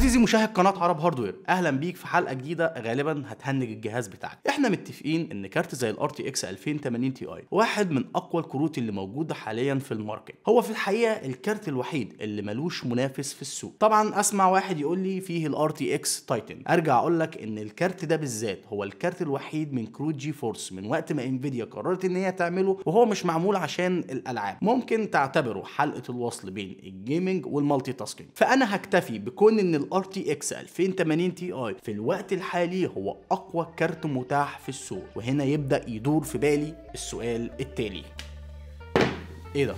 عزيزي مشاهد قناه عرب هاردوير اهلا بيك في حلقه جديده غالبا هتهنج الجهاز بتاعك احنا متفقين ان كارت زي الار تي اكس 2080 تي اي واحد من اقوى الكروت اللي موجوده حاليا في الماركت هو في الحقيقه الكارت الوحيد اللي ملوش منافس في السوق طبعا اسمع واحد يقول لي فيه الار تي اكس تايتن ارجع اقول لك ان الكارت ده بالذات هو الكارت الوحيد من كروت جي فورس من وقت ما انفيديا قررت ان هي تعمله وهو مش معمول عشان الالعاب ممكن تعتبره حلقه الوصل بين الجيمنج والمالتي تاسكينج فانا هكتفي بكون ان RTX 2080 Ti في الوقت الحالي هو أقوى كارت متاح في السوق وهنا يبدأ يدور في بالي السؤال التالي ايه ده؟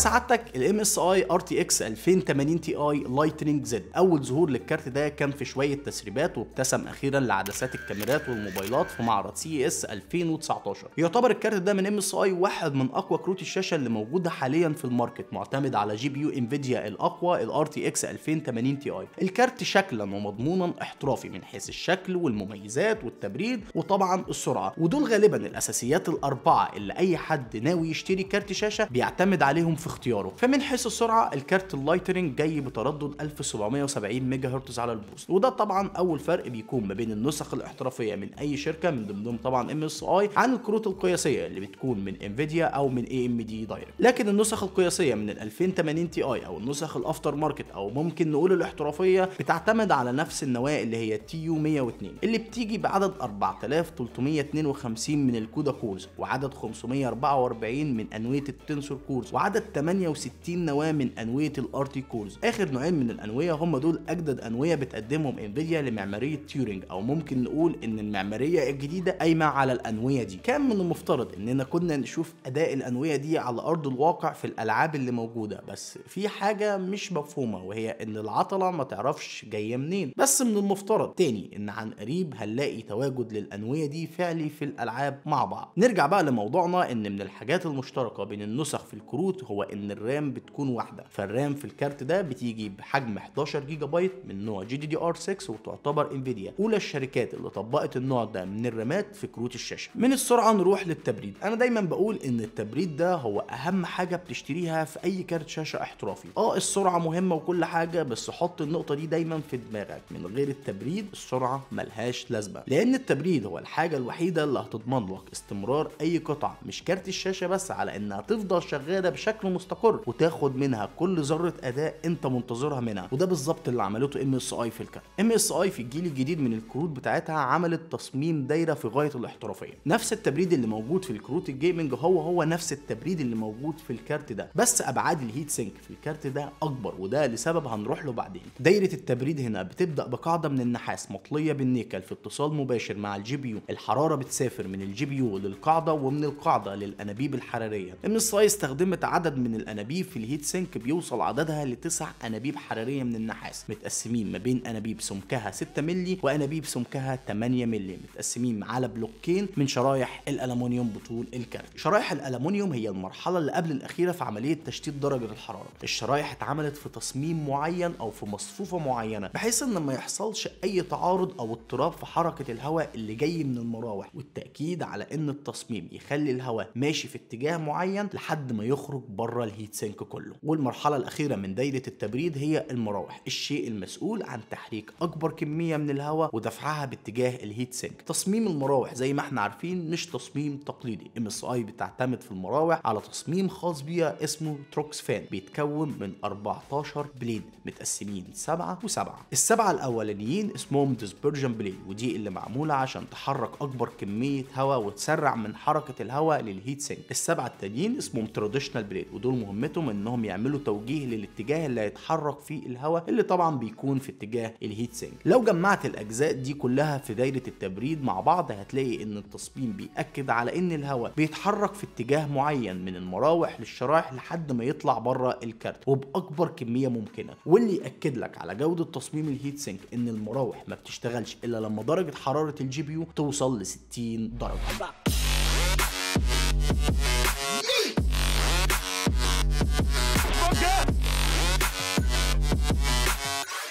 سعادتك الام اس اي ار تي اكس 2080 تي اي لايتنينج زد اول ظهور للكارت ده كان في شويه تسريبات وابتسم اخيرا لعدسات الكاميرات والموبايلات في معرض سي اس 2019 يعتبر الكارت ده من ام اس اي واحد من اقوى كروت الشاشه اللي موجوده حاليا في الماركت معتمد على جي بي يو انفيديا الاقوى الار تي اكس 2080 تي اي الكارت شكلا ومضمونا احترافي من حيث الشكل والمميزات والتبريد وطبعا السرعه ودول غالبا الاساسيات الاربعه اللي اي حد ناوي يشتري كارت شاشه بيعتمد عليهم في اختياره فمن حيث السرعه الكارت اللايترنج جاي بتردد 1770 ميجا هرتز على البوست وده طبعا اول فرق بيكون ما بين النسخ الاحترافيه من اي شركه من ضمنهم طبعا ام اس اي عن الكروت القياسيه اللي بتكون من انفيديا او من اي ام دي دايركت لكن النسخ القياسيه من ال 2080 تي اي او النسخ الافتر ماركت او ممكن نقول الاحترافيه بتعتمد على نفس النواه اللي هي تي يو 102 اللي بتيجي بعدد 4352 من الكودا كورز وعدد 544 من انويه التنسور كورز وعدد 68 نواه من انويه الارتي كورز اخر نوعين من الانويه هم دول اجدد انويه بتقدمهم انفيديا لمعماريه تيورنج او ممكن نقول ان المعماريه الجديده قايمه على الانويه دي كان من المفترض اننا كنا نشوف اداء الانويه دي على ارض الواقع في الالعاب اللي موجوده بس في حاجه مش مفهومه وهي ان العطله ما تعرفش جايه منين بس من المفترض تاني ان عن قريب هنلاقي تواجد للانويه دي فعلي في الالعاب مع بعض نرجع بقى لموضوعنا ان من الحاجات المشتركه بين النسخ في الكروت هو ان الرام بتكون واحده فالرام في الكارت ده بتيجي بحجم 11 جيجا بايت من نوع جي دي دي ار 6 وتعتبر انفيديا اولى الشركات اللي طبقت النوع ده من الرامات في كروت الشاشه من السرعه نروح للتبريد انا دايما بقول ان التبريد ده هو اهم حاجه بتشتريها في اي كارت شاشه احترافي اه السرعه مهمه وكل حاجه بس حط النقطه دي دايما في دماغك من غير التبريد السرعه ملهاش لازمه لان التبريد هو الحاجه الوحيده اللي هتضمن لك استمرار اي قطعه مش كارت الشاشه بس على انها تفضل شغاله بشكل مستقر وتاخد منها كل ذره اداء انت منتظرها منها وده بالظبط اللي عملته ام اس اي في الكارت ام اس اي في الجيل الجديد من الكروت بتاعتها عملت تصميم دايره في غايه الاحترافيه نفس التبريد اللي موجود في الكروت الجيمنج هو هو نفس التبريد اللي موجود في الكارت ده بس ابعاد الهيت سينك في الكارت ده اكبر وده لسبب هنروح له بعدين دايره التبريد هنا بتبدا بقاعده من النحاس مطليه بالنيكل في اتصال مباشر مع الجي بي يو الحراره بتسافر من الجي بي يو للقاعده ومن القاعده للانابيب الحراريه ام اس اي استخدمت عدد من الانابيب في الهيت سينك بيوصل عددها لتسع انابيب حراريه من النحاس متقسمين ما بين انابيب سمكها 6 مللي وانابيب سمكها 8 مللي متقسمين على بلوكين من شرايح الالومنيوم بطول الكارت شرايح الالومنيوم هي المرحله اللي قبل الاخيره في عمليه تشتيت درجه الحراره الشرايح اتعملت في تصميم معين او في مصفوفه معينه بحيث ان ما يحصلش اي تعارض او اضطراب في حركه الهواء اللي جاي من المراوح والتاكيد على ان التصميم يخلي الهواء ماشي في اتجاه معين لحد ما يخرج بره بره الهيت سينك كله والمرحله الاخيره من دايره التبريد هي المراوح الشيء المسؤول عن تحريك اكبر كميه من الهواء ودفعها باتجاه الهيت سينك تصميم المراوح زي ما احنا عارفين مش تصميم تقليدي ام اس اي بتعتمد في المراوح على تصميم خاص بيها اسمه تروكس فان بيتكون من 14 بليد متقسمين 7 و7 السبعه الاولانيين اسمهم ديسبرجن بليد ودي اللي معموله عشان تحرك اكبر كميه هواء وتسرع من حركه الهواء للهيت سينك السبعه التانيين اسمهم تراديشنال بليد ودول مهمتهم انهم يعملوا توجيه للاتجاه اللي هيتحرك فيه الهواء اللي طبعا بيكون في اتجاه الهيت سينك لو جمعت الاجزاء دي كلها في دايره التبريد مع بعض هتلاقي ان التصميم بيأكد على ان الهواء بيتحرك في اتجاه معين من المراوح للشرايح لحد ما يطلع بره الكارت وباكبر كميه ممكنه واللي ياكد لك على جوده تصميم الهيت سينك ان المراوح ما بتشتغلش الا لما درجه حراره الجي بي يو توصل ل 60 درجه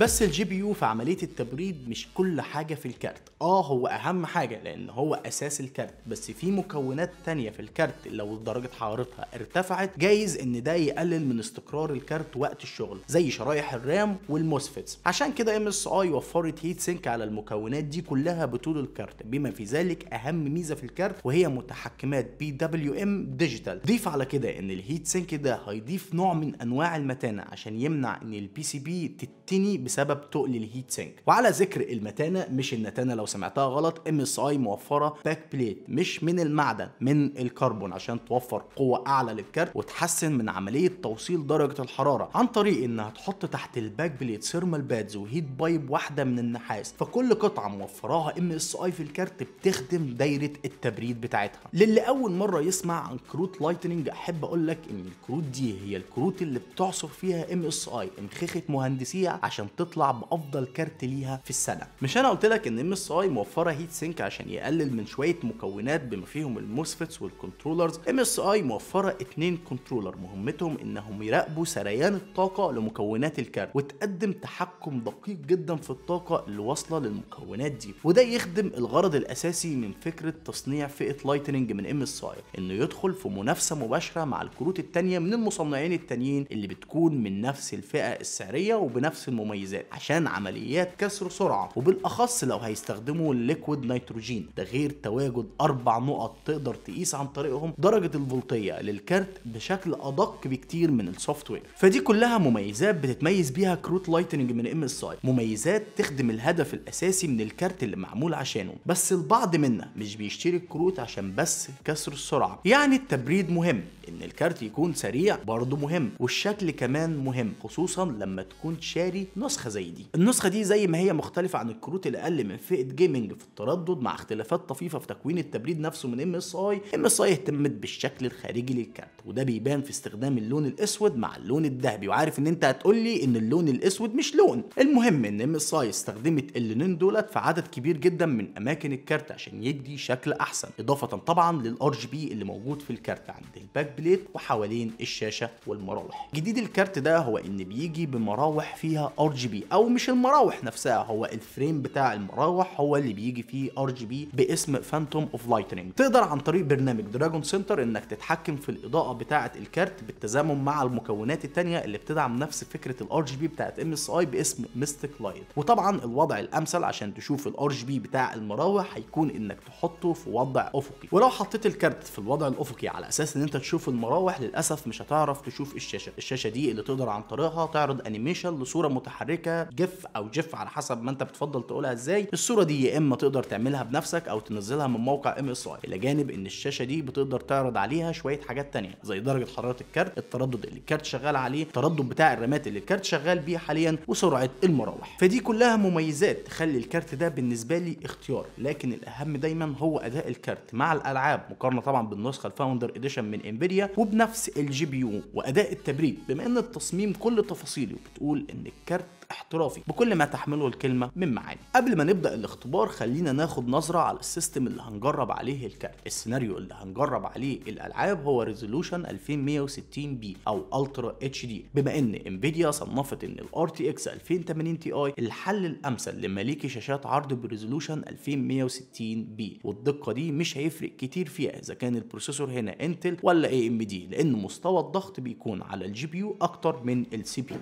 بس الجي بي يو في عمليه التبريد مش كل حاجه في الكارت اه هو اهم حاجه لان هو اساس الكارت بس في مكونات تانية في الكارت لو درجه حرارتها ارتفعت جايز ان ده يقلل من استقرار الكارت وقت الشغل زي شرايح الرام والموسفيتس عشان كده ام اس اي وفرت هيت سينك على المكونات دي كلها بطول الكارت بما في ذلك اهم ميزه في الكارت وهي متحكمات بي دبليو ام ديجيتال ضيف على كده ان الهيت سينك ده هيضيف نوع من انواع المتانه عشان يمنع ان البي سي بي تت تني بسبب تقل الهيت سينك وعلى ذكر المتانه مش النتانه لو سمعتها غلط ام اس اي موفره باك بليت مش من المعدن من الكربون عشان توفر قوه اعلى للكارت وتحسن من عمليه توصيل درجه الحراره عن طريق انها تحط تحت الباك بليت ثيرمال بادز وهيت بايب واحده من النحاس فكل قطعه موفراها ام اس اي في الكارت بتخدم دايره التبريد بتاعتها للي اول مره يسمع عن كروت لايتنينج احب اقول لك ان الكروت دي هي الكروت اللي بتعصر فيها ام اس اي انخخه مهندسيه عشان تطلع بافضل كارت ليها في السنه مش انا قلت لك ان ام اس اي موفره هيت سينك عشان يقلل من شويه مكونات بما فيهم الموسفتس والكنترولرز ام اس اي موفره اثنين كنترولر مهمتهم انهم يراقبوا سريان الطاقه لمكونات الكارت وتقدم تحكم دقيق جدا في الطاقه اللي واصله للمكونات دي وده يخدم الغرض الاساسي من فكره تصنيع فئه لايتنينج من ام اس اي انه يدخل في منافسه مباشره مع الكروت الثانيه من المصنعين التانيين اللي بتكون من نفس الفئه السعريه وبنفس المميزات عشان عمليات كسر سرعه وبالاخص لو هيستخدموا الليكويد نيتروجين ده غير تواجد اربع نقط تقدر تقيس عن طريقهم درجه الفولتيه للكارت بشكل ادق بكتير من السوفت وير فدي كلها مميزات بتتميز بيها كروت لايتنج من ام اس اي مميزات تخدم الهدف الاساسي من الكارت اللي معمول عشانه بس البعض منا مش بيشتري الكروت عشان بس كسر السرعه يعني التبريد مهم ان الكارت يكون سريع برضه مهم والشكل كمان مهم خصوصا لما تكون شاري دي نسخه زي دي النسخه دي زي ما هي مختلفه عن الكروت الاقل من فئه جيمنج في التردد مع اختلافات طفيفه في تكوين التبريد نفسه من ام اس اي ام اس اي اهتمت بالشكل الخارجي للكارت وده بيبان في استخدام اللون الاسود مع اللون الذهبي وعارف ان انت هتقول لي ان اللون الاسود مش لون المهم ان ام اس اي استخدمت اللونين دولت في عدد كبير جدا من اماكن الكارت عشان يدي شكل احسن اضافه طبعا للار جي بي اللي موجود في الكارت عند الباك بليت وحوالين الشاشه والمراوح جديد الكارت ده هو ان بيجي بمراوح فيها ار جي بي او مش المراوح نفسها هو الفريم بتاع المراوح هو اللي بيجي فيه ار جي بي باسم فانتوم اوف لايتنينج تقدر عن طريق برنامج دراجون سنتر انك تتحكم في الاضاءه بتاعه الكارت بالتزامن مع المكونات الثانيه اللي بتدعم نفس فكره الار جي بي بتاعه ام اس اي باسم ميستيك لايت وطبعا الوضع الامثل عشان تشوف الار جي بي بتاع المراوح هيكون انك تحطه في وضع افقي ولو حطيت الكارت في الوضع الافقي على اساس ان انت تشوف المراوح للاسف مش هتعرف تشوف الشاشه الشاشه دي اللي تقدر عن طريقها تعرض انيميشن لصوره متحركه جف او جف على حسب ما انت بتفضل تقولها ازاي الصوره دي يا اما تقدر تعملها بنفسك او تنزلها من موقع ام اس اي الى جانب ان الشاشه دي بتقدر تعرض عليها شويه حاجات تانية زي درجه حراره الكارت التردد اللي الكارت شغال عليه التردد بتاع الرامات اللي الكارت شغال بيه حاليا وسرعه المراوح فدي كلها مميزات تخلي الكارت ده بالنسبه لي اختيار لكن الاهم دايما هو اداء الكارت مع الالعاب مقارنه طبعا بالنسخه الفاوندر اديشن من انفيديا وبنفس الجي بي يو واداء التبريد بما ان التصميم كل تفاصيله بتقول ان كارت احترافي بكل ما تحمله الكلمة من معاني قبل ما نبدأ الاختبار خلينا ناخد نظرة على السيستم اللي هنجرب عليه الكارت السيناريو اللي هنجرب عليه الألعاب هو ريزولوشن 2160 بي أو الترا اتش دي بما ان انفيديا صنفت ان تي RTX 2080 تي اي الحل الأمثل لمالكي شاشات عرض بريزولوشن 2160 بي والدقة دي مش هيفرق كتير فيها إذا كان البروسيسور هنا انتل ولا اي ام دي لأن مستوى الضغط بيكون على الجي بي يو أكتر من السي بي يو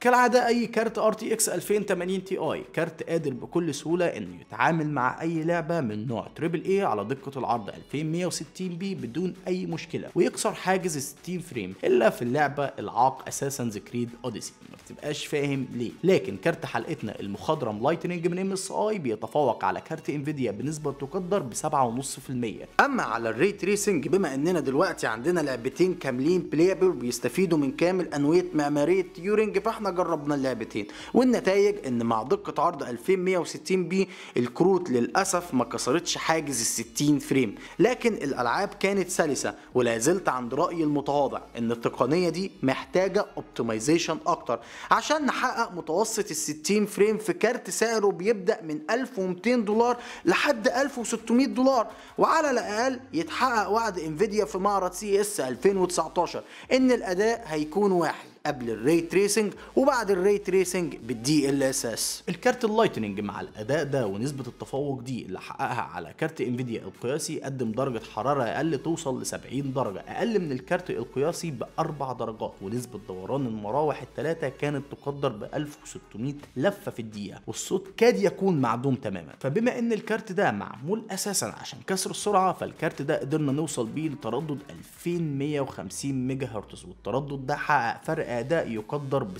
كالعادة أي كارت RTX 2080 Ti كارت قادر بكل سهولة إنه يتعامل مع أي لعبة من نوع AAA A على دقة العرض 2160 بي بدون أي مشكلة ويكسر حاجز 60 فريم إلا في اللعبة العاق أساسا كريد أوديسي ما بتبقاش فاهم ليه لكن كارت حلقتنا المخضرم Lightning من MSI بيتفوق على كارت انفيديا بنسبة تقدر ب 7.5% أما على الري تريسنج بما إننا دلوقتي عندنا لعبتين كاملين بلايبل بيستفيدوا من كامل أنوية معمارية تيورينج فاحنا جربنا اللعبتين والنتائج ان مع دقه عرض 2160 بي الكروت للاسف ما كسرتش حاجز ال 60 فريم لكن الالعاب كانت سلسه ولا زلت عند رايي المتواضع ان التقنيه دي محتاجه اوبتمايزيشن اكتر عشان نحقق متوسط ال 60 فريم في كارت سعره بيبدا من 1200 دولار لحد 1600 دولار وعلى الاقل يتحقق وعد انفيديا في معرض سي اس 2019 ان الاداء هيكون واحد قبل الري تريسنج وبعد الري تريسنج بالدي ال اس اس الكارت اللايتنينج مع الاداء ده ونسبه التفوق دي اللي حققها على كارت انفيديا القياسي قدم درجه حراره اقل توصل ل 70 درجه اقل من الكارت القياسي باربع درجات ونسبه دوران المراوح الثلاثه كانت تقدر ب 1600 لفه في الدقيقه والصوت كاد يكون معدوم تماما فبما ان الكارت ده معمول اساسا عشان كسر السرعه فالكارت ده قدرنا نوصل بيه لتردد 2150 ميجا هرتز والتردد ده حقق فرق أداء يقدر ب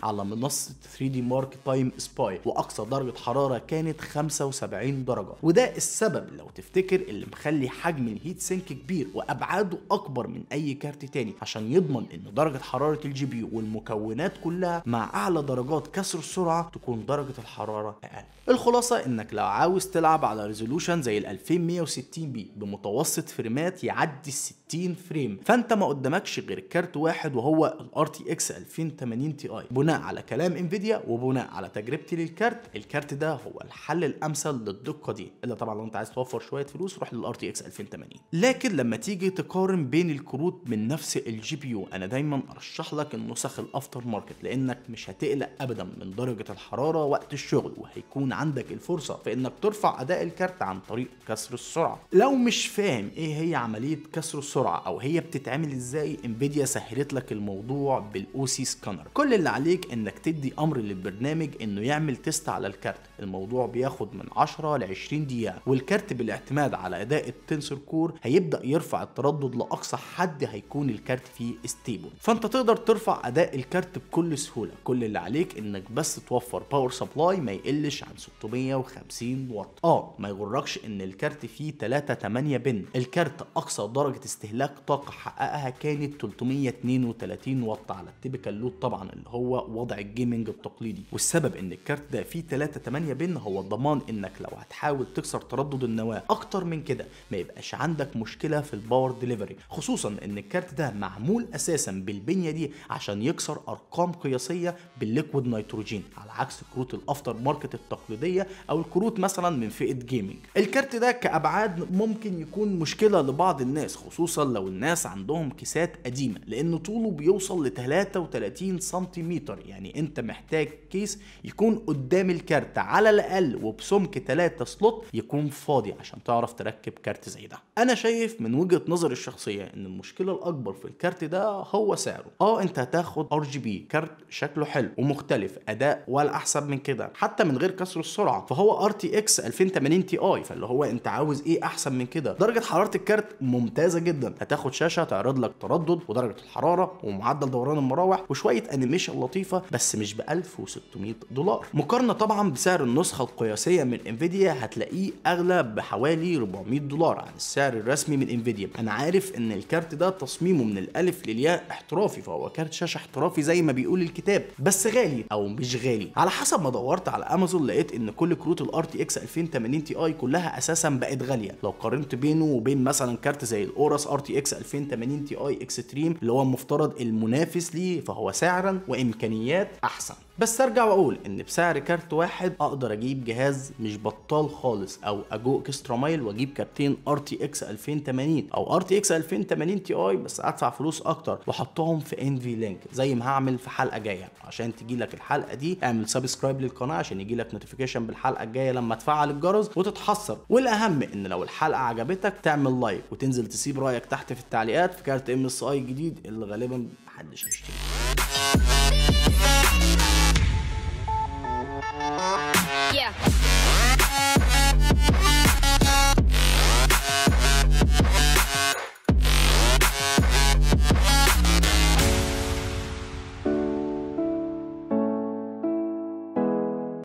7% على منصة 3D Mark Time سباي وأقصى درجة حرارة كانت 75 درجة وده السبب لو تفتكر اللي مخلي حجم الهيت سينك كبير وأبعاده أكبر من أي كارت تاني عشان يضمن إن درجة حرارة الجي بي والمكونات كلها مع أعلى درجات كسر السرعة تكون درجة الحرارة أقل الخلاصة إنك لو عاوز تلعب على ريزولوشن زي ال 2160 بي بمتوسط فريمات يعدي ال 60 فريم فانت ما قدامكش غير كارت واحد وهو ار تي اكس 2080 تي اي بناء على كلام انفيديا وبناء على تجربتي للكارت الكارت ده هو الحل الامثل للدقه دي الا طبعا لو انت عايز توفر شويه فلوس روح للار تي اكس 2080 لكن لما تيجي تقارن بين الكروت من نفس الجي بي يو انا دايما ارشح لك النسخ الافتر ماركت لانك مش هتقلق ابدا من درجه الحراره وقت الشغل وهيكون عندك الفرصه في انك ترفع اداء الكارت عن طريق كسر السرعه لو مش فاهم ايه هي عمليه كسر السرعه او هي بتتعمل ازاي انفيديا سهلت لك الموضوع بالاو سي سكانر كل اللي عليك انك تدي امر للبرنامج انه يعمل تيست على الكارت الموضوع بياخد من 10 ل 20 دقيقه والكارت بالاعتماد على اداء التنسور كور هيبدا يرفع التردد لاقصى حد هيكون الكارت فيه ستيبل فانت تقدر ترفع اداء الكارت بكل سهوله كل اللي عليك انك بس توفر باور سبلاي ما يقلش عن 650 واط اه ما يغركش ان الكارت فيه 3 8 بن الكارت اقصى درجه استهلاك طاقه حققها كانت 332 واط بيتوطى على التيبيكال لود طبعا اللي هو وضع الجيمنج التقليدي والسبب ان الكارت ده فيه 3 8 بن هو الضمان انك لو هتحاول تكسر تردد النواه اكتر من كده ما يبقاش عندك مشكله في الباور ديليفري خصوصا ان الكارت ده معمول اساسا بالبنيه دي عشان يكسر ارقام قياسيه بالليكويد نيتروجين على عكس كروت الافتر ماركت التقليديه او الكروت مثلا من فئه جيمنج الكارت ده كابعاد ممكن يكون مشكله لبعض الناس خصوصا لو الناس عندهم كيسات قديمه لان طوله بيوصل ل 33 سنتيمتر يعني انت محتاج كيس يكون قدام الكارت على الاقل وبسمك 3 سلوت يكون فاضي عشان تعرف تركب كارت زي ده انا شايف من وجهه نظري الشخصيه ان المشكله الاكبر في الكارت ده هو سعره اه انت هتاخد ار جي بي كارت شكله حلو ومختلف اداء ولا احسن من كده حتى من غير كسر السرعه فهو ار تي اكس 2080 تي اي فاللي هو انت عاوز ايه احسن من كده درجه حراره الكارت ممتازه جدا هتاخد شاشه تعرض لك تردد ودرجه الحراره ومعدل دوران المراوح وشويه انيميشن لطيفه بس مش ب 1600 دولار مقارنه طبعا بسعر النسخه القياسيه من انفيديا هتلاقيه اغلى بحوالي 400 دولار عن السعر الرسمي من انفيديا انا عارف ان الكارت ده تصميمه من الالف للياء احترافي فهو كارت شاشه احترافي زي ما بيقول الكتاب بس غالي او مش غالي على حسب ما دورت على امازون لقيت ان كل كروت الار تي اكس 2080 تي اي كلها اساسا بقت غاليه لو قارنت بينه وبين مثلا كارت زي الاورس ار تي اكس 2080 تي اي اكستريم اللي هو المفترض المنافس منافس ليه فهو سعرا وامكانيات احسن بس ارجع واقول ان بسعر كارت واحد اقدر اجيب جهاز مش بطال خالص او اجو اكسترا مايل واجيب كارتين ار تي اكس 2080 او ار تي اكس 2080 تي اي بس ادفع فلوس اكتر واحطهم في ان في لينك زي ما هعمل في حلقه جايه عشان تجي لك الحلقه دي اعمل سبسكرايب للقناه عشان يجي لك نوتيفيكيشن بالحلقه الجايه لما تفعل الجرس وتتحصر والاهم ان لو الحلقه عجبتك تعمل لايك وتنزل تسيب رايك تحت في التعليقات في كارت ام اس اي جديد اللي غالبا an dich nicht stehen.